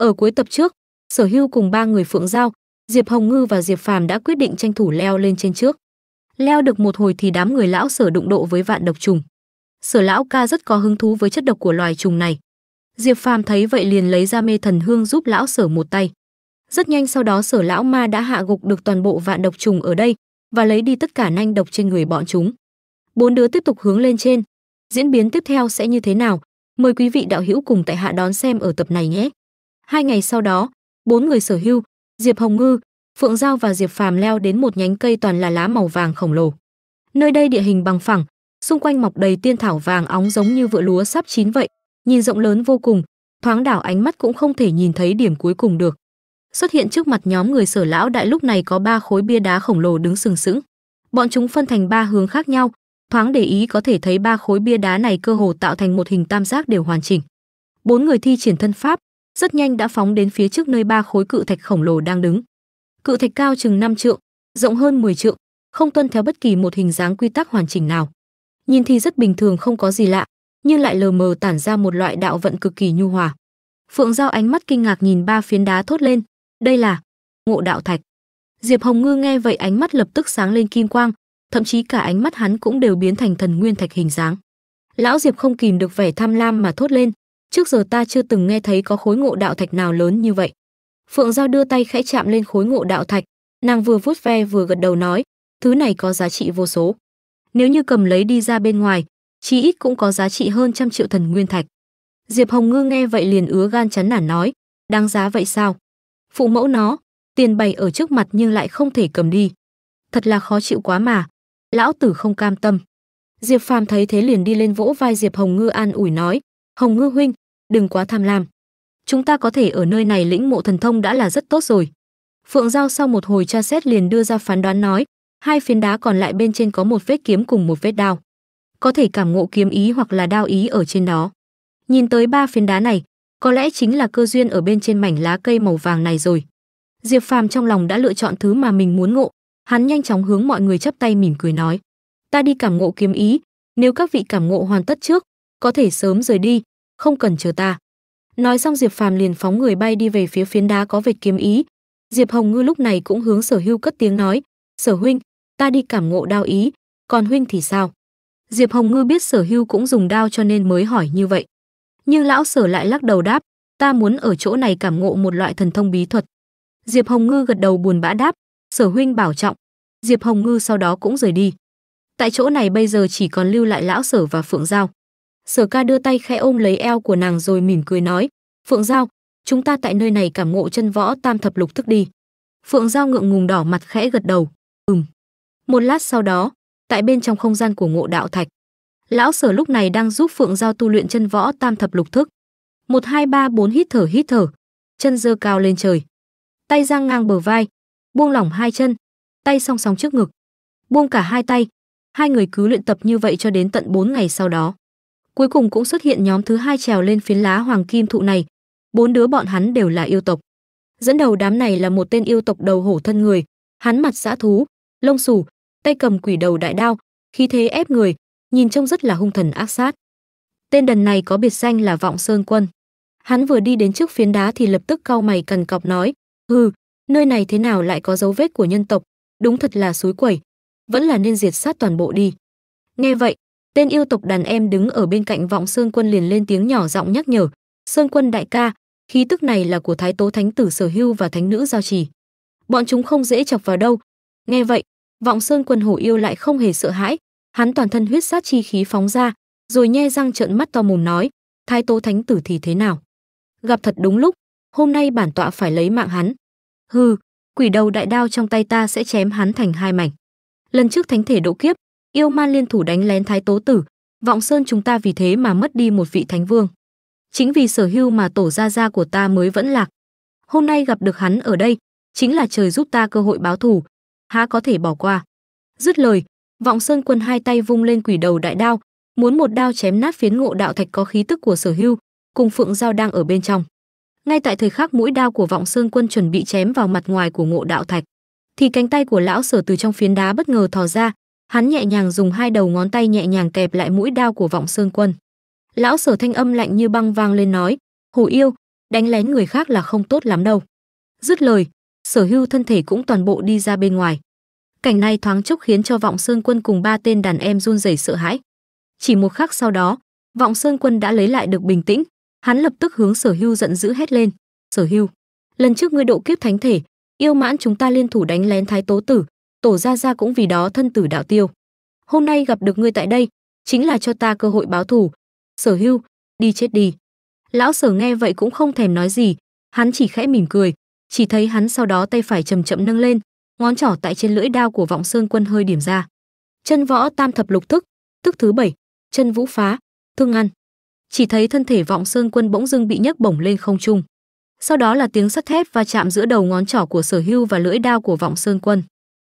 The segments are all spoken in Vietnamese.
Ở cuối tập trước, Sở Hưu cùng ba người Phượng Giao, Diệp Hồng Ngư và Diệp Phàm đã quyết định tranh thủ leo lên trên trước. Leo được một hồi thì đám người lão Sở đụng độ với vạn độc trùng. Sở lão ca rất có hứng thú với chất độc của loài trùng này. Diệp Phàm thấy vậy liền lấy ra mê thần hương giúp lão Sở một tay. Rất nhanh sau đó Sở lão ma đã hạ gục được toàn bộ vạn độc trùng ở đây và lấy đi tất cả nhanh độc trên người bọn chúng. Bốn đứa tiếp tục hướng lên trên. Diễn biến tiếp theo sẽ như thế nào? Mời quý vị đạo hữu cùng tại hạ đón xem ở tập này nhé. Hai ngày sau đó, bốn người sở hưu, Diệp Hồng Ngư, Phượng Giao và Diệp Phàm leo đến một nhánh cây toàn là lá màu vàng khổng lồ. Nơi đây địa hình bằng phẳng, xung quanh mọc đầy tiên thảo vàng óng giống như vựa lúa sắp chín vậy, nhìn rộng lớn vô cùng, thoáng đảo ánh mắt cũng không thể nhìn thấy điểm cuối cùng được. Xuất hiện trước mặt nhóm người Sở lão đại lúc này có ba khối bia đá khổng lồ đứng sừng sững. Bọn chúng phân thành ba hướng khác nhau, thoáng để ý có thể thấy ba khối bia đá này cơ hồ tạo thành một hình tam giác đều hoàn chỉnh. Bốn người thi triển thân pháp, rất nhanh đã phóng đến phía trước nơi ba khối cự thạch khổng lồ đang đứng. Cự thạch cao chừng 5 trượng, rộng hơn 10 trượng, không tuân theo bất kỳ một hình dáng quy tắc hoàn chỉnh nào. Nhìn thì rất bình thường không có gì lạ, nhưng lại lờ mờ tản ra một loại đạo vận cực kỳ nhu hòa. Phượng Giao ánh mắt kinh ngạc nhìn ba phiến đá thốt lên, đây là Ngộ Đạo Thạch. Diệp Hồng Ngư nghe vậy ánh mắt lập tức sáng lên kim quang, thậm chí cả ánh mắt hắn cũng đều biến thành thần nguyên thạch hình dáng. Lão Diệp không kìm được vẻ tham lam mà thốt lên, trước giờ ta chưa từng nghe thấy có khối ngộ đạo thạch nào lớn như vậy. Phượng Giao đưa tay khẽ chạm lên khối ngộ đạo thạch, nàng vừa vuốt ve vừa gật đầu nói, thứ này có giá trị vô số. Nếu như cầm lấy đi ra bên ngoài, chí ít cũng có giá trị hơn trăm triệu thần nguyên thạch. Diệp Hồng Ngư nghe vậy liền ứa gan chán nản nói, đáng giá vậy sao? Phụ mẫu nó, tiền bày ở trước mặt nhưng lại không thể cầm đi. Thật là khó chịu quá mà, lão tử không cam tâm. Diệp Phàm thấy thế liền đi lên vỗ vai Diệp Hồng Ngư an ủi nói, Hồng Ngư huynh, đừng quá tham lam chúng ta có thể ở nơi này lĩnh mộ thần thông đã là rất tốt rồi phượng giao sau một hồi tra xét liền đưa ra phán đoán nói hai phiến đá còn lại bên trên có một vết kiếm cùng một vết đao có thể cảm ngộ kiếm ý hoặc là đao ý ở trên đó nhìn tới ba phiến đá này có lẽ chính là cơ duyên ở bên trên mảnh lá cây màu vàng này rồi diệp phàm trong lòng đã lựa chọn thứ mà mình muốn ngộ hắn nhanh chóng hướng mọi người chắp tay mỉm cười nói ta đi cảm ngộ kiếm ý nếu các vị cảm ngộ hoàn tất trước có thể sớm rời đi không cần chờ ta nói xong diệp phàm liền phóng người bay đi về phía phiến đá có vệt kiếm ý diệp hồng ngư lúc này cũng hướng sở hưu cất tiếng nói sở huynh ta đi cảm ngộ đao ý còn huynh thì sao diệp hồng ngư biết sở hưu cũng dùng đao cho nên mới hỏi như vậy nhưng lão sở lại lắc đầu đáp ta muốn ở chỗ này cảm ngộ một loại thần thông bí thuật diệp hồng ngư gật đầu buồn bã đáp sở huynh bảo trọng diệp hồng ngư sau đó cũng rời đi tại chỗ này bây giờ chỉ còn lưu lại lão sở và phượng giao Sở ca đưa tay khẽ ôm lấy eo của nàng rồi mỉm cười nói, Phượng Giao, chúng ta tại nơi này cảm ngộ chân võ tam thập lục thức đi. Phượng Giao ngượng ngùng đỏ mặt khẽ gật đầu, ừm. Một lát sau đó, tại bên trong không gian của ngộ đạo thạch, lão sở lúc này đang giúp Phượng Giao tu luyện chân võ tam thập lục thức. Một hai ba bốn hít thở hít thở, chân dơ cao lên trời. Tay giang ngang bờ vai, buông lỏng hai chân, tay song song trước ngực. Buông cả hai tay, hai người cứ luyện tập như vậy cho đến tận bốn ngày sau đó. Cuối cùng cũng xuất hiện nhóm thứ hai trèo lên phiến lá hoàng kim thụ này. Bốn đứa bọn hắn đều là yêu tộc. Dẫn đầu đám này là một tên yêu tộc đầu hổ thân người, hắn mặt dã thú, lông xù, tay cầm quỷ đầu đại đao, khí thế ép người, nhìn trông rất là hung thần ác sát. Tên đần này có biệt danh là Vọng Sơn Quân. Hắn vừa đi đến trước phiến đá thì lập tức cau mày cần cọc nói, "Hừ, nơi này thế nào lại có dấu vết của nhân tộc, đúng thật là suối quẩy, vẫn là nên diệt sát toàn bộ đi." Nghe vậy, Tên yêu tộc đàn em đứng ở bên cạnh Vọng Sơn Quân liền lên tiếng nhỏ giọng nhắc nhở, "Sơn Quân đại ca, khí tức này là của Thái Tố Thánh tử Sở Hưu và Thánh nữ Giao Trì. Bọn chúng không dễ chọc vào đâu." Nghe vậy, Vọng Sơn Quân hổ yêu lại không hề sợ hãi, hắn toàn thân huyết sát chi khí phóng ra, rồi nhe răng trợn mắt to mồm nói, "Thái Tố Thánh tử thì thế nào? Gặp thật đúng lúc, hôm nay bản tọa phải lấy mạng hắn." Hừ, quỷ đầu đại đao trong tay ta sẽ chém hắn thành hai mảnh. Lần trước thánh thể độ kiếp, yêu man liên thủ đánh lén thái tố tử vọng sơn chúng ta vì thế mà mất đi một vị thánh vương chính vì sở hưu mà tổ gia gia của ta mới vẫn lạc hôm nay gặp được hắn ở đây chính là trời giúp ta cơ hội báo thù há có thể bỏ qua dứt lời vọng sơn quân hai tay vung lên quỷ đầu đại đao muốn một đao chém nát phiến ngộ đạo thạch có khí tức của sở hưu cùng phượng giao đang ở bên trong ngay tại thời khắc mũi đao của vọng sơn quân chuẩn bị chém vào mặt ngoài của ngộ đạo thạch thì cánh tay của lão sở từ trong phiến đá bất ngờ thò ra hắn nhẹ nhàng dùng hai đầu ngón tay nhẹ nhàng kẹp lại mũi đao của vọng sơn quân lão sở thanh âm lạnh như băng vang lên nói hồ yêu đánh lén người khác là không tốt lắm đâu dứt lời sở hưu thân thể cũng toàn bộ đi ra bên ngoài cảnh này thoáng chốc khiến cho vọng sơn quân cùng ba tên đàn em run rẩy sợ hãi chỉ một khắc sau đó vọng sơn quân đã lấy lại được bình tĩnh hắn lập tức hướng sở hưu giận dữ hét lên sở hưu lần trước ngươi độ kiếp thánh thể yêu mãn chúng ta liên thủ đánh lén thái tố tử tổ gia gia cũng vì đó thân tử đạo tiêu. Hôm nay gặp được ngươi tại đây, chính là cho ta cơ hội báo thù. Sở Hưu, đi chết đi. Lão Sở nghe vậy cũng không thèm nói gì, hắn chỉ khẽ mỉm cười, chỉ thấy hắn sau đó tay phải chậm chậm nâng lên, ngón trỏ tại trên lưỡi đao của Vọng Sơn Quân hơi điểm ra. Chân võ tam thập lục thức, tức thứ bảy, chân vũ phá, thương ăn. Chỉ thấy thân thể Vọng Sơn Quân bỗng dưng bị nhấc bổng lên không trung. Sau đó là tiếng sắt thép va chạm giữa đầu ngón trỏ của Sở Hưu và lưỡi đao của Vọng Sơn Quân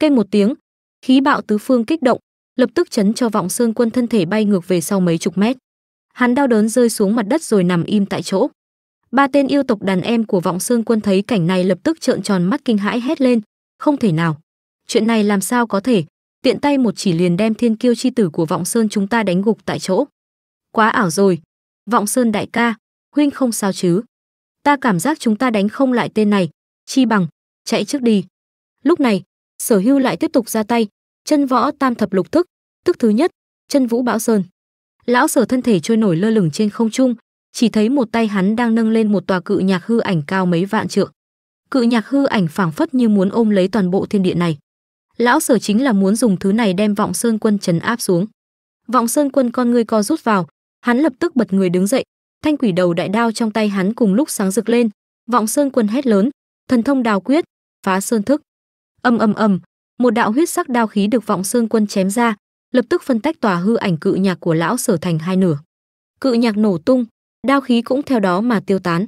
kêu một tiếng, khí bạo tứ phương kích động, lập tức chấn cho Vọng Sơn Quân thân thể bay ngược về sau mấy chục mét. Hắn đau đớn rơi xuống mặt đất rồi nằm im tại chỗ. Ba tên yêu tộc đàn em của Vọng Sơn Quân thấy cảnh này lập tức trợn tròn mắt kinh hãi hét lên, không thể nào. Chuyện này làm sao có thể, tiện tay một chỉ liền đem thiên kiêu chi tử của Vọng Sơn chúng ta đánh gục tại chỗ. Quá ảo rồi. Vọng Sơn đại ca, huynh không sao chứ? Ta cảm giác chúng ta đánh không lại tên này, chi bằng, chạy trước đi. Lúc này, sở hưu lại tiếp tục ra tay chân võ tam thập lục thức thức thứ nhất chân vũ bão sơn lão sở thân thể trôi nổi lơ lửng trên không trung chỉ thấy một tay hắn đang nâng lên một tòa cự nhạc hư ảnh cao mấy vạn trượng cự nhạc hư ảnh phảng phất như muốn ôm lấy toàn bộ thiên địa này lão sở chính là muốn dùng thứ này đem vọng sơn quân trấn áp xuống vọng sơn quân con ngươi co rút vào hắn lập tức bật người đứng dậy thanh quỷ đầu đại đao trong tay hắn cùng lúc sáng rực lên vọng sơn quân hét lớn thần thông đào quyết phá sơn thức Âm âm âm, một đạo huyết sắc đao khí được vọng xương quân chém ra, lập tức phân tách tòa hư ảnh cự nhạc của lão sở thành hai nửa. Cự nhạc nổ tung, đao khí cũng theo đó mà tiêu tán.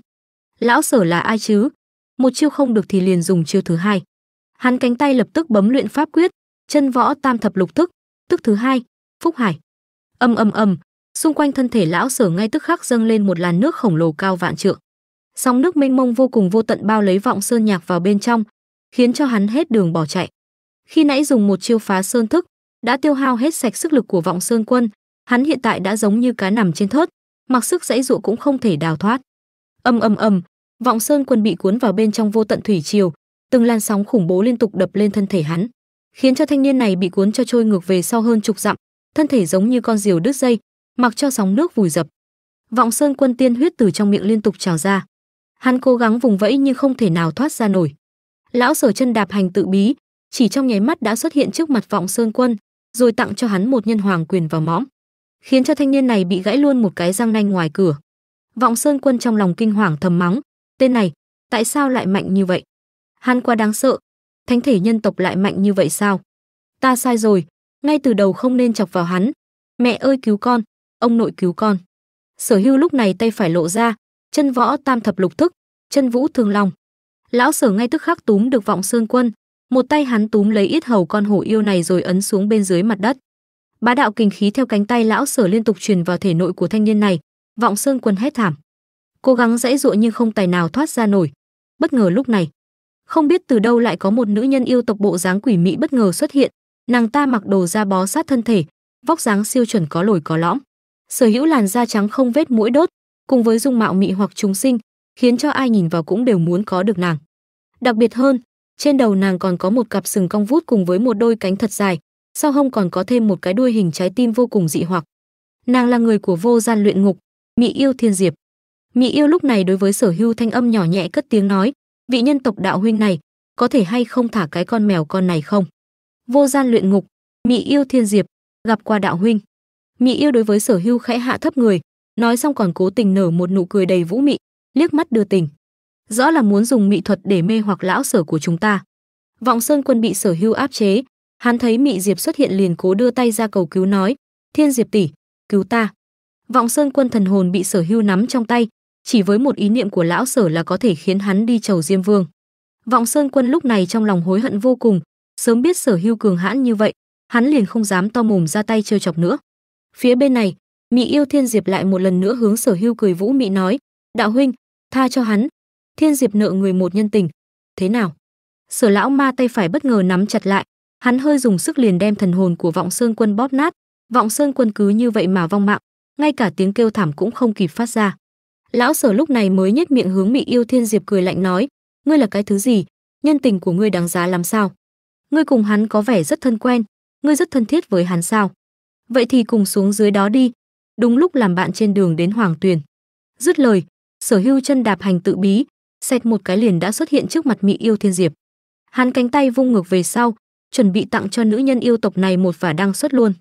Lão sở là ai chứ? Một chiêu không được thì liền dùng chiêu thứ hai. Hắn cánh tay lập tức bấm luyện pháp quyết, chân võ tam thập lục thức, tức thứ hai, phúc hải. Âm âm âm, xung quanh thân thể lão sở ngay tức khắc dâng lên một làn nước khổng lồ cao vạn trượng. Sóng nước mênh mông vô cùng vô tận bao lấy vọng sơn nhạc vào bên trong, khiến cho hắn hết đường bỏ chạy. Khi nãy dùng một chiêu phá sơn thức, đã tiêu hao hết sạch sức lực của vọng sơn quân, hắn hiện tại đã giống như cá nằm trên thớt, mặc sức dãy dụa cũng không thể đào thoát. Âm âm âm, vọng sơn quân bị cuốn vào bên trong vô tận thủy triều, từng làn sóng khủng bố liên tục đập lên thân thể hắn, khiến cho thanh niên này bị cuốn cho trôi ngược về sau hơn chục dặm, thân thể giống như con diều đứt dây, mặc cho sóng nước vùi dập. Vọng sơn quân tiên huyết từ trong miệng liên tục trào ra. Hắn cố gắng vùng vẫy nhưng không thể nào thoát ra nổi lão sở chân đạp hành tự bí chỉ trong nháy mắt đã xuất hiện trước mặt vọng sơn quân rồi tặng cho hắn một nhân hoàng quyền vào mõm khiến cho thanh niên này bị gãy luôn một cái răng nanh ngoài cửa vọng sơn quân trong lòng kinh hoàng thầm mắng tên này tại sao lại mạnh như vậy hắn quá đáng sợ thánh thể nhân tộc lại mạnh như vậy sao ta sai rồi ngay từ đầu không nên chọc vào hắn mẹ ơi cứu con ông nội cứu con sở hưu lúc này tay phải lộ ra chân võ tam thập lục thức chân vũ thương long lão sở ngay tức khắc túm được vọng sơn quân một tay hắn túm lấy ít hầu con hổ yêu này rồi ấn xuống bên dưới mặt đất bá đạo kinh khí theo cánh tay lão sở liên tục truyền vào thể nội của thanh niên này vọng sơn quân hét thảm cố gắng dãy dụa nhưng không tài nào thoát ra nổi bất ngờ lúc này không biết từ đâu lại có một nữ nhân yêu tộc bộ dáng quỷ mỹ bất ngờ xuất hiện nàng ta mặc đồ da bó sát thân thể vóc dáng siêu chuẩn có lồi có lõm sở hữu làn da trắng không vết mũi đốt cùng với dung mạo mị hoặc chúng sinh khiến cho ai nhìn vào cũng đều muốn có được nàng. Đặc biệt hơn, trên đầu nàng còn có một cặp sừng cong vút cùng với một đôi cánh thật dài, sau hông còn có thêm một cái đuôi hình trái tim vô cùng dị hoặc. Nàng là người của vô gian luyện ngục, mỹ Yêu Thiên Diệp. Mỹ Yêu lúc này đối với Sở Hưu thanh âm nhỏ nhẹ cất tiếng nói, vị nhân tộc đạo huynh này, có thể hay không thả cái con mèo con này không? Vô gian luyện ngục, mỹ Yêu Thiên Diệp, gặp qua đạo huynh. Mỹ Yêu đối với Sở Hưu khẽ hạ thấp người, nói xong còn cố tình nở một nụ cười đầy vũ mị, liếc mắt đưa tình rõ là muốn dùng mỹ thuật để mê hoặc lão sở của chúng ta vọng sơn quân bị sở hưu áp chế hắn thấy mị diệp xuất hiện liền cố đưa tay ra cầu cứu nói thiên diệp tỷ cứu ta vọng sơn quân thần hồn bị sở hưu nắm trong tay chỉ với một ý niệm của lão sở là có thể khiến hắn đi chầu diêm vương vọng sơn quân lúc này trong lòng hối hận vô cùng sớm biết sở hưu cường hãn như vậy hắn liền không dám to mồm ra tay trêu chọc nữa phía bên này mị yêu thiên diệp lại một lần nữa hướng sở hưu cười vũ mị nói đạo huynh tha cho hắn thiên diệp nợ người một nhân tình thế nào sở lão ma tay phải bất ngờ nắm chặt lại hắn hơi dùng sức liền đem thần hồn của vọng sơn quân bóp nát vọng sơn quân cứ như vậy mà vong mạng ngay cả tiếng kêu thảm cũng không kịp phát ra lão sở lúc này mới nhếch miệng hướng mị yêu thiên diệp cười lạnh nói ngươi là cái thứ gì nhân tình của ngươi đáng giá làm sao ngươi cùng hắn có vẻ rất thân quen ngươi rất thân thiết với hắn sao vậy thì cùng xuống dưới đó đi đúng lúc làm bạn trên đường đến hoàng tuyền dứt lời sở hưu chân đạp hành tự bí xẹt một cái liền đã xuất hiện trước mặt mỹ yêu thiên diệp hắn cánh tay vung ngược về sau chuẩn bị tặng cho nữ nhân yêu tộc này một vả đăng xuất luôn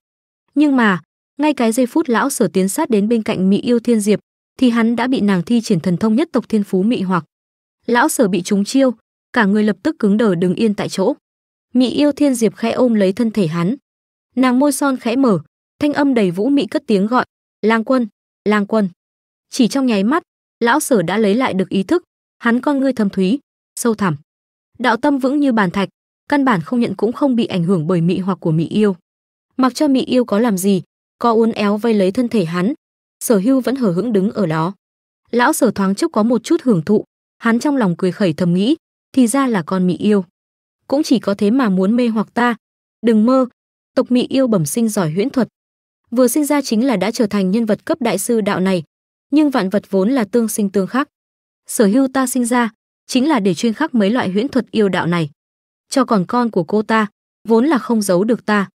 nhưng mà ngay cái giây phút lão sở tiến sát đến bên cạnh mỹ yêu thiên diệp thì hắn đã bị nàng thi triển thần thông nhất tộc thiên phú mị hoặc lão sở bị trúng chiêu cả người lập tức cứng đờ đứng yên tại chỗ mỹ yêu thiên diệp khẽ ôm lấy thân thể hắn nàng môi son khẽ mở thanh âm đầy vũ mị cất tiếng gọi lang quân lang quân chỉ trong nháy mắt lão sở đã lấy lại được ý thức hắn con ngươi thâm thúy sâu thẳm đạo tâm vững như bàn thạch căn bản không nhận cũng không bị ảnh hưởng bởi mị hoặc của mị yêu mặc cho mị yêu có làm gì có uốn éo vây lấy thân thể hắn sở hưu vẫn hờ hững đứng ở đó lão sở thoáng chốc có một chút hưởng thụ hắn trong lòng cười khẩy thầm nghĩ thì ra là con mị yêu cũng chỉ có thế mà muốn mê hoặc ta đừng mơ tộc mị yêu bẩm sinh giỏi huyễn thuật vừa sinh ra chính là đã trở thành nhân vật cấp đại sư đạo này nhưng vạn vật vốn là tương sinh tương khắc. Sở hưu ta sinh ra, chính là để chuyên khắc mấy loại huyễn thuật yêu đạo này. Cho còn con của cô ta, vốn là không giấu được ta.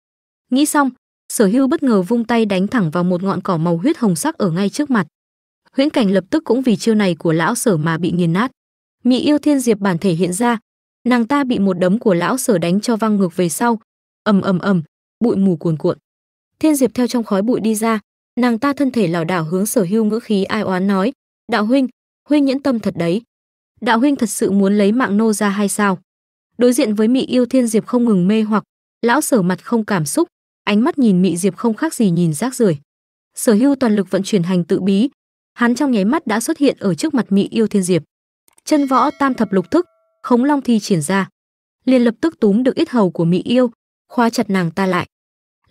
Nghĩ xong, sở hưu bất ngờ vung tay đánh thẳng vào một ngọn cỏ màu huyết hồng sắc ở ngay trước mặt. Huyễn cảnh lập tức cũng vì chiêu này của lão sở mà bị nghiền nát. Mị yêu thiên diệp bản thể hiện ra, nàng ta bị một đấm của lão sở đánh cho văng ngược về sau, ầm ầm ầm, bụi mù cuồn cuộn. Thiên diệp theo trong khói bụi đi ra, nàng ta thân thể lảo đảo hướng sở hưu ngữ khí ai oán nói đạo huynh huynh nhẫn tâm thật đấy đạo huynh thật sự muốn lấy mạng nô ra hay sao đối diện với mị yêu thiên diệp không ngừng mê hoặc lão sở mặt không cảm xúc ánh mắt nhìn mị diệp không khác gì nhìn rác rưởi sở hưu toàn lực vận chuyển hành tự bí hắn trong nháy mắt đã xuất hiện ở trước mặt mị yêu thiên diệp chân võ tam thập lục thức khống long thi triển ra liền lập tức túm được ít hầu của mỹ yêu khoa chặt nàng ta lại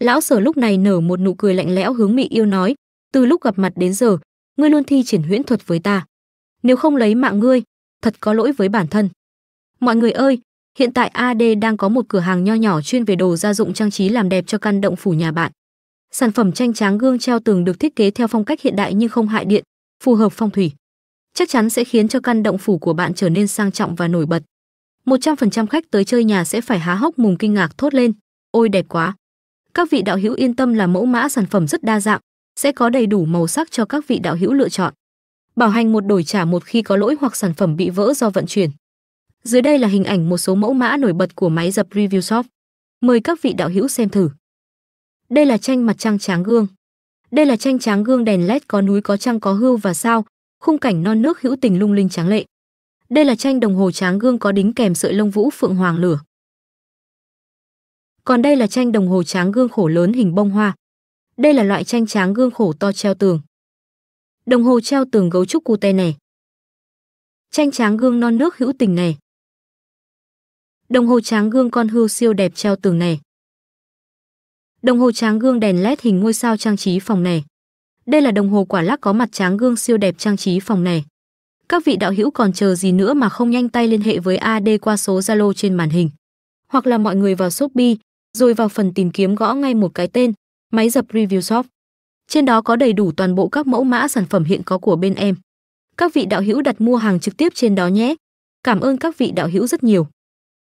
Lão sở lúc này nở một nụ cười lạnh lẽo hướng Mị Yêu nói, từ lúc gặp mặt đến giờ, ngươi luôn thi triển huyễn thuật với ta. Nếu không lấy mạng ngươi, thật có lỗi với bản thân. Mọi người ơi, hiện tại AD đang có một cửa hàng nho nhỏ chuyên về đồ gia dụng trang trí làm đẹp cho căn động phủ nhà bạn. Sản phẩm tranh tráng gương treo tường được thiết kế theo phong cách hiện đại nhưng không hại điện, phù hợp phong thủy. Chắc chắn sẽ khiến cho căn động phủ của bạn trở nên sang trọng và nổi bật. 100% khách tới chơi nhà sẽ phải há hốc mồm kinh ngạc thốt lên, ôi đẹp quá. Các vị đạo hữu yên tâm là mẫu mã sản phẩm rất đa dạng, sẽ có đầy đủ màu sắc cho các vị đạo hữu lựa chọn. Bảo hành một đổi trả một khi có lỗi hoặc sản phẩm bị vỡ do vận chuyển. Dưới đây là hình ảnh một số mẫu mã nổi bật của máy dập Review Shop. Mời các vị đạo hữu xem thử. Đây là tranh mặt trăng tráng gương. Đây là tranh tráng gương đèn led có núi có trăng có hưu và sao, khung cảnh non nước hữu tình lung linh tráng lệ. Đây là tranh đồng hồ tráng gương có đính kèm sợi lông vũ phượng hoàng lửa còn đây là tranh đồng hồ tráng gương khổ lớn hình bông hoa. Đây là loại tranh tráng gương khổ to treo tường. Đồng hồ treo tường gấu trúc cute này. Tranh tráng gương non nước hữu tình này. Đồng hồ tráng gương con hươu siêu đẹp treo tường này. Đồng hồ tráng gương đèn led hình ngôi sao trang trí phòng này. Đây là đồng hồ quả lắc có mặt tráng gương siêu đẹp trang trí phòng này. Các vị đạo hữu còn chờ gì nữa mà không nhanh tay liên hệ với AD qua số Zalo trên màn hình. Hoặc là mọi người vào Shopee, rồi vào phần tìm kiếm gõ ngay một cái tên, máy dập Review Shop. Trên đó có đầy đủ toàn bộ các mẫu mã sản phẩm hiện có của bên em. Các vị đạo hữu đặt mua hàng trực tiếp trên đó nhé. Cảm ơn các vị đạo hữu rất nhiều.